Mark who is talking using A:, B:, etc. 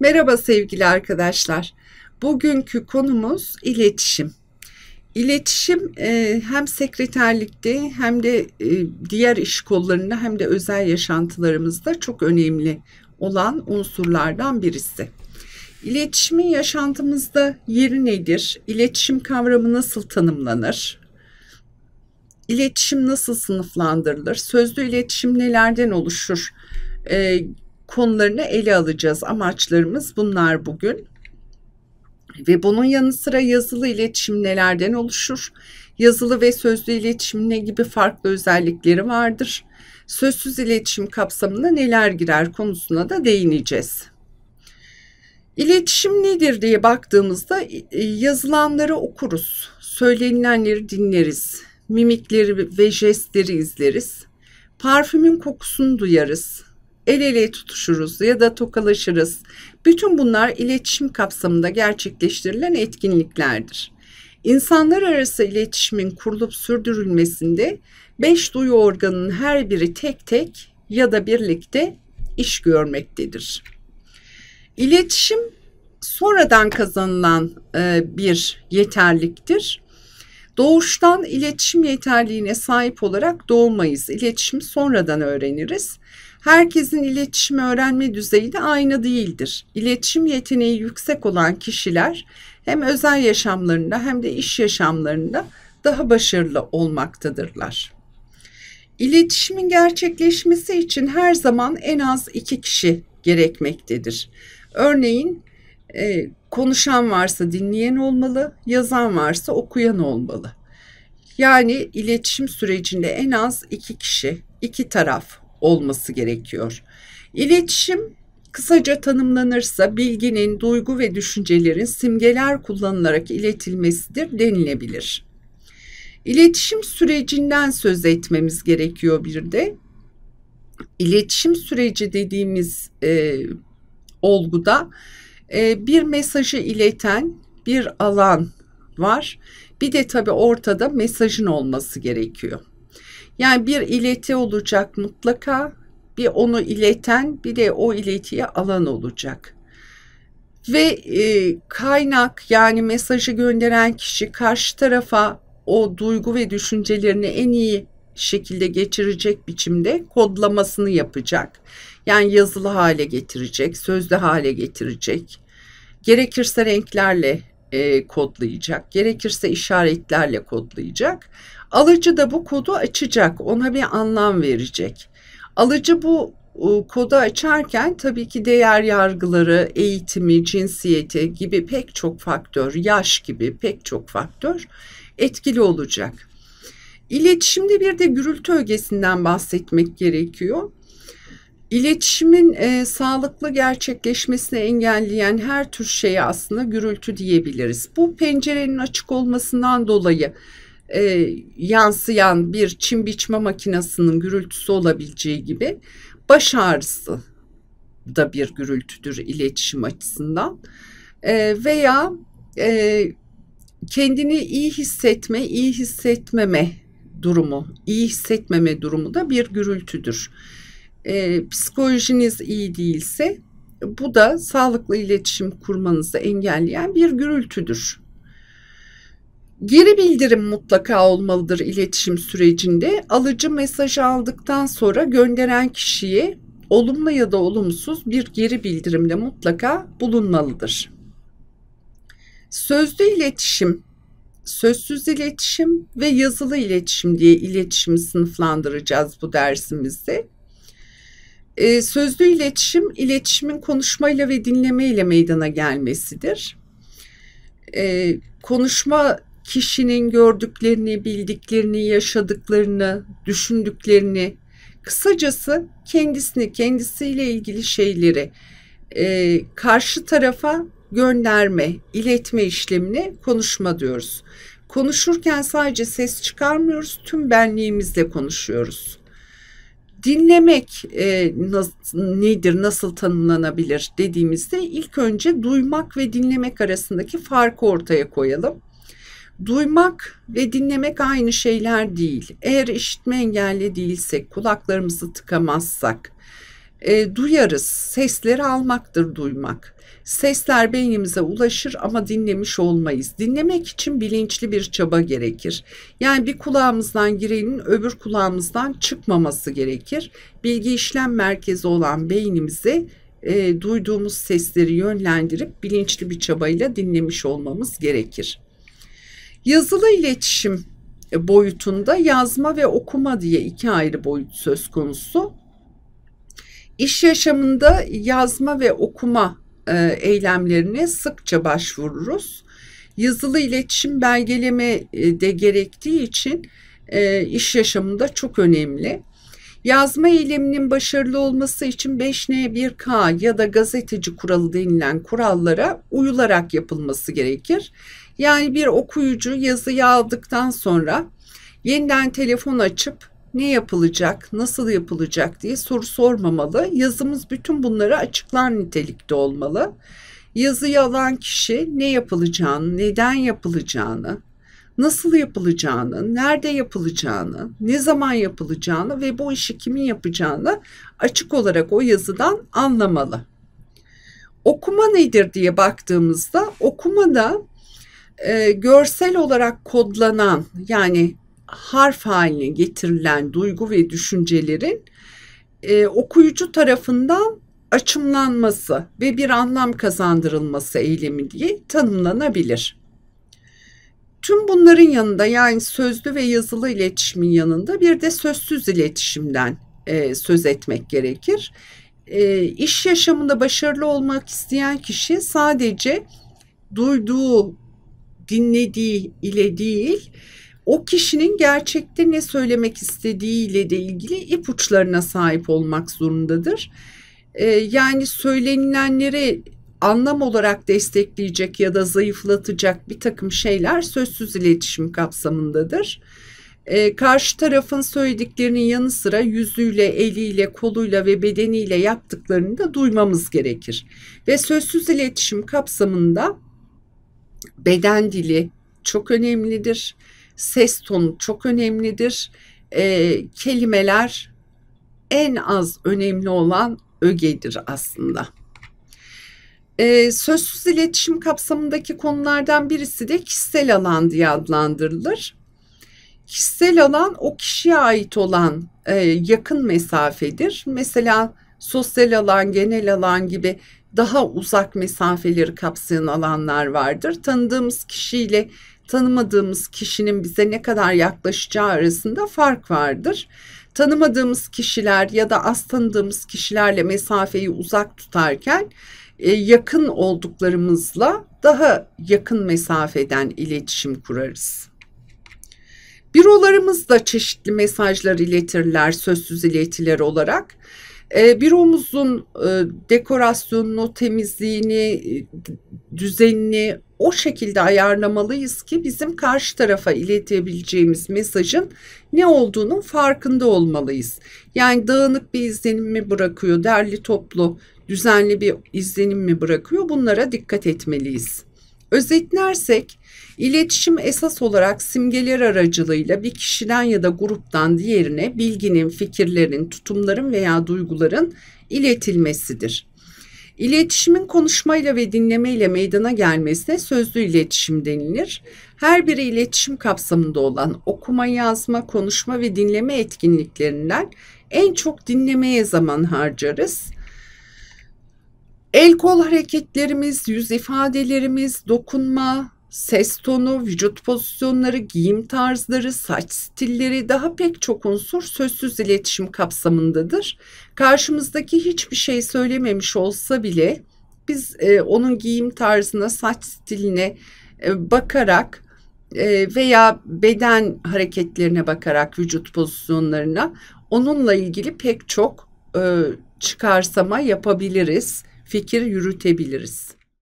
A: Merhaba sevgili arkadaşlar. Bugünkü konumuz iletişim. İletişim e, hem sekreterlikte hem de e, diğer iş kollarında hem de özel yaşantılarımızda çok önemli olan unsurlardan birisi. İletişimin yaşantımızda yeri nedir? İletişim kavramı nasıl tanımlanır? İletişim nasıl sınıflandırılır? Sözlü iletişim nelerden oluşur? E, konularını ele alacağız. Amaçlarımız bunlar bugün. Ve bunun yanı sıra yazılı iletişim nelerden oluşur? Yazılı ve sözlü iletişim ne gibi farklı özellikleri vardır? Sözsüz iletişim kapsamına neler girer konusuna da değineceğiz. İletişim nedir diye baktığımızda yazılanları okuruz, söylenilenleri dinleriz, mimikleri ve jestleri izleriz, parfümün kokusunu duyarız, el ele tutuşuruz ya da tokalaşırız. Bütün bunlar iletişim kapsamında gerçekleştirilen etkinliklerdir. İnsanlar arası iletişimin kurulup sürdürülmesinde beş duyu organının her biri tek tek ya da birlikte iş görmektedir. İletişim sonradan kazanılan e, bir yeterliktir. Doğuştan iletişim yeterliğine sahip olarak doğmayız. İletişimi sonradan öğreniriz. Herkesin iletişim öğrenme düzeyi de aynı değildir. İletişim yeteneği yüksek olan kişiler hem özel yaşamlarında hem de iş yaşamlarında daha başarılı olmaktadırlar. İletişimin gerçekleşmesi için her zaman en az iki kişi gerekmektedir. Örneğin e, konuşan varsa dinleyen olmalı, yazan varsa okuyan olmalı. Yani iletişim sürecinde en az iki kişi, iki taraf olması gerekiyor. İletişim kısaca tanımlanırsa bilginin, duygu ve düşüncelerin simgeler kullanılarak iletilmesidir denilebilir. İletişim sürecinden söz etmemiz gerekiyor bir de. İletişim süreci dediğimiz e, olguda e, bir mesajı ileten bir alan var. Bir de tabii ortada mesajın olması gerekiyor. Yani bir ileti olacak mutlaka. Bir onu ileten bir de o iletiyi alan olacak. Ve e, kaynak yani mesajı gönderen kişi karşı tarafa o duygu ve düşüncelerini en iyi şekilde geçirecek biçimde kodlamasını yapacak. Yani yazılı hale getirecek, sözlü hale getirecek. Gerekirse renklerle e, kodlayacak. Gerekirse işaretlerle kodlayacak. Alıcı da bu kodu açacak. Ona bir anlam verecek. Alıcı bu e, kodu açarken tabii ki değer yargıları, eğitimi, cinsiyeti gibi pek çok faktör, yaş gibi pek çok faktör etkili olacak. İletişimde bir de gürültü ögesinden bahsetmek gerekiyor. İletişimin e, sağlıklı gerçekleşmesini engelleyen her tür şeyi aslında gürültü diyebiliriz. Bu pencerenin açık olmasından dolayı e, yansıyan bir çim biçme makinesinin gürültüsü olabileceği gibi baş ağrısı da bir gürültüdür iletişim açısından. E, veya e, kendini iyi hissetme, iyi hissetmeme durumu, iyi hissetmeme durumu da bir gürültüdür e, psikolojiniz iyi değilse bu da sağlıklı iletişim kurmanızı engelleyen bir gürültüdür. Geri bildirim mutlaka olmalıdır iletişim sürecinde. Alıcı mesajı aldıktan sonra gönderen kişiye olumlu ya da olumsuz bir geri bildirimde mutlaka bulunmalıdır. Sözlü iletişim, sözsüz iletişim ve yazılı iletişim diye iletişimi sınıflandıracağız bu dersimizde. E, sözlü iletişim, iletişimin konuşmayla ve dinlemeyle meydana gelmesidir. E, konuşma kişinin gördüklerini, bildiklerini, yaşadıklarını, düşündüklerini, kısacası kendisini, kendisiyle ilgili şeyleri e, karşı tarafa gönderme, iletme işlemini konuşma diyoruz. Konuşurken sadece ses çıkarmıyoruz, tüm benliğimizle konuşuyoruz dinlemek e, nas, nedir, nasıl tanımlanabilir dediğimizde ilk önce duymak ve dinlemek arasındaki farkı ortaya koyalım. Duymak ve dinlemek aynı şeyler değil. Eğer işitme engelli değilsek, kulaklarımızı tıkamazsak, e, duyarız. Sesleri almaktır duymak. Sesler beynimize ulaşır ama dinlemiş olmayız. Dinlemek için bilinçli bir çaba gerekir. Yani bir kulağımızdan girenin öbür kulağımızdan çıkmaması gerekir. Bilgi işlem merkezi olan beynimize e, duyduğumuz sesleri yönlendirip bilinçli bir çabayla dinlemiş olmamız gerekir. Yazılı iletişim boyutunda yazma ve okuma diye iki ayrı boyut söz konusu. İş yaşamında yazma ve okuma e, eylemlerine sıkça başvururuz. Yazılı iletişim belgeleme e, de gerektiği için e, iş yaşamında çok önemli. Yazma eyleminin başarılı olması için 5N1K ya da gazeteci kuralı denilen kurallara uyularak yapılması gerekir. Yani bir okuyucu yazıyı aldıktan sonra yeniden telefon açıp ne yapılacak, nasıl yapılacak diye soru sormamalı. Yazımız bütün bunları açıklar nitelikte olmalı. Yazı alan kişi ne yapılacağını, neden yapılacağını, nasıl yapılacağını, nerede yapılacağını, ne zaman yapılacağını ve bu işi kimin yapacağını açık olarak o yazıdan anlamalı. Okuma nedir diye baktığımızda okumada e, görsel olarak kodlanan yani harf haline getirilen duygu ve düşüncelerin e, okuyucu tarafından açımlanması ve bir anlam kazandırılması eylemi diye tanımlanabilir. Tüm bunların yanında yani sözlü ve yazılı iletişimin yanında bir de sözsüz iletişimden e, söz etmek gerekir. E, iş yaşamında başarılı olmak isteyen kişi sadece duyduğu, dinlediği ile değil, o kişinin gerçekte ne söylemek istediğiyle de ilgili ipuçlarına sahip olmak zorundadır. E, yani söylenilenleri anlam olarak destekleyecek ya da zayıflatacak bir takım şeyler sözsüz iletişim kapsamındadır. E, karşı tarafın söylediklerinin yanı sıra yüzüyle, eliyle, koluyla ve bedeniyle yaptıklarını da duymamız gerekir. Ve sözsüz iletişim kapsamında beden dili çok önemlidir ses tonu çok önemlidir. E, kelimeler en az önemli olan ögedir aslında. E, sözsüz iletişim kapsamındaki konulardan birisi de kişisel alan diye adlandırılır. Kişisel alan o kişiye ait olan e, yakın mesafedir. Mesela sosyal alan, genel alan gibi daha uzak mesafeleri kapsayan alanlar vardır. Tanıdığımız kişiyle tanımadığımız kişinin bize ne kadar yaklaşacağı arasında fark vardır. Tanımadığımız kişiler ya da az tanıdığımız kişilerle mesafeyi uzak tutarken e, yakın olduklarımızla daha yakın mesafeden iletişim kurarız. Bürolarımız da çeşitli mesajlar iletirler, sözsüz iletiler olarak. Bir ee, Büromuzun e, dekorasyonunu, temizliğini, e, düzenini o şekilde ayarlamalıyız ki bizim karşı tarafa iletebileceğimiz mesajın ne olduğunun farkında olmalıyız. Yani dağınık bir izlenim mi bırakıyor, derli toplu, düzenli bir izlenim mi bırakıyor bunlara dikkat etmeliyiz. Özetlersek İletişim esas olarak simgeler aracılığıyla bir kişiden ya da gruptan diğerine bilginin, fikirlerin, tutumların veya duyguların iletilmesidir. İletişimin konuşmayla ve dinlemeyle meydana gelmesine sözlü iletişim denilir. Her biri iletişim kapsamında olan okuma, yazma, konuşma ve dinleme etkinliklerinden en çok dinlemeye zaman harcarız. El kol hareketlerimiz, yüz ifadelerimiz, dokunma, ses tonu, vücut pozisyonları, giyim tarzları, saç stilleri daha pek çok unsur sözsüz iletişim kapsamındadır. Karşımızdaki hiçbir şey söylememiş olsa bile biz e, onun giyim tarzına, saç stiline e, bakarak e, veya beden hareketlerine bakarak vücut pozisyonlarına onunla ilgili pek çok e, çıkarsama yapabiliriz, fikir yürütebiliriz.